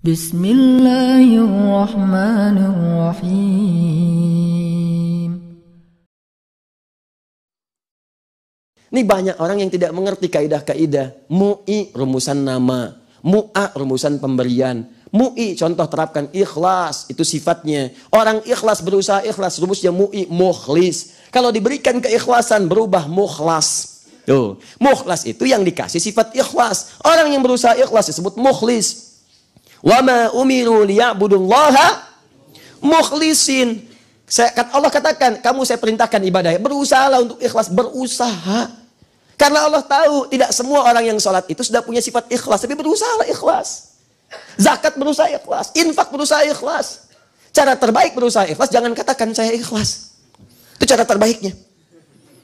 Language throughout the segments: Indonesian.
Bismillahirrahmanirrahim. Ini banyak orang yang tidak mengerti kaidah-kaidah. Mu'i rumusan nama, mu'a rumusan pemberian, mu'i contoh terapkan ikhlas itu sifatnya. Orang ikhlas berusaha ikhlas rumusnya mu'i mukhlis. Kalau diberikan keikhlasan berubah mukhlas. Tuh, mukhlas itu yang dikasih sifat ikhlas. Orang yang berusaha ikhlas disebut mukhlis. Wama umiru liya'budullaha mukhlisin. Saya Allah katakan, kamu saya perintahkan ibadah. Berusahalah untuk ikhlas, berusaha. Karena Allah tahu tidak semua orang yang sholat itu sudah punya sifat ikhlas, tapi berusahalah ikhlas. Zakat berusaha ikhlas, infak berusaha ikhlas. Cara terbaik berusaha ikhlas, jangan katakan saya ikhlas. Itu cara terbaiknya.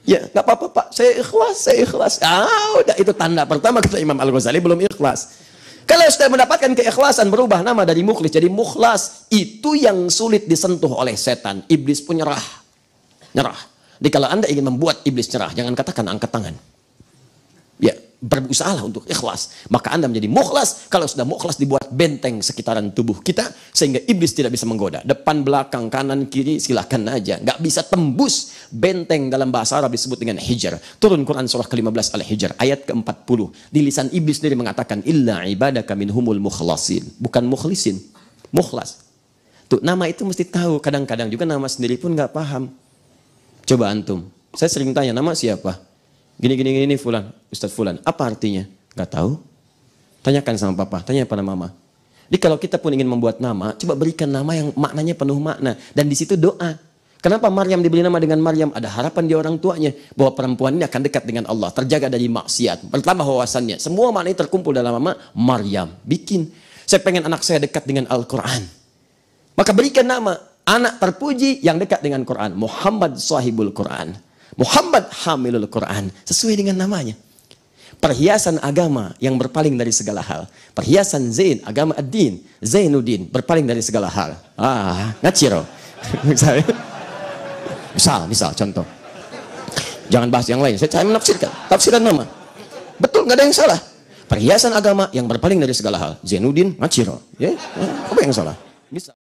Ya, nggak apa-apa Pak, saya ikhlas, saya ikhlas. Ah, udah itu tanda pertama kita Imam Al Ghazali belum ikhlas. Kalau sudah mendapatkan keikhlasan berubah nama dari mukhlis jadi mukhlas itu yang sulit disentuh oleh setan. Iblis pun nyerah. Nyerah. Jadi kalau Anda ingin membuat iblis nyerah, jangan katakan angkat tangan. Berusaha untuk ikhlas. Maka Anda menjadi mukhlas. Kalau sudah mukhlas dibuat benteng sekitaran tubuh kita sehingga iblis tidak bisa menggoda. Depan, belakang, kanan, kiri silahkan aja. Gak bisa tembus benteng dalam bahasa Arab disebut dengan hijar. Turun Quran surah ke-15 al hijr ayat ke-40. Di lisan iblis sendiri mengatakan illa ibadaka minhumul mukhlasin. Bukan mukhlisin, mukhlas. Tuh, nama itu mesti tahu. Kadang-kadang juga nama sendiri pun gak paham. Coba antum. Saya sering tanya, nama siapa? Gini, gini, gini, ini fulan. Ustadz fulan. Apa artinya? Gak tahu. Tanyakan sama papa, tanya pada mama. Jadi kalau kita pun ingin membuat nama, coba berikan nama yang maknanya penuh makna. Dan di situ doa. Kenapa Maryam diberi nama dengan Maryam? Ada harapan di orang tuanya bahwa perempuan ini akan dekat dengan Allah, terjaga dari maksiat, bertambah wawasannya. Semua makna ini terkumpul dalam nama Maryam. Bikin. Saya pengen anak saya dekat dengan Al-Quran. Maka berikan nama anak terpuji yang dekat dengan Quran. Muhammad sahibul Quran. Muhammad Hamilul Quran. Sesuai dengan namanya. Perhiasan agama yang berpaling dari segala hal. Perhiasan Zain, agama ad-din. Zainuddin, berpaling dari segala hal. Ah, ngaciro. misal, misal, misal, contoh. Jangan bahas yang lain. Saya, cuma menafsirkan. Tafsiran nama. Betul, nggak ada yang salah. Perhiasan agama yang berpaling dari segala hal. Zainuddin, ngaciro. Ya, yeah? apa yang salah? Misal.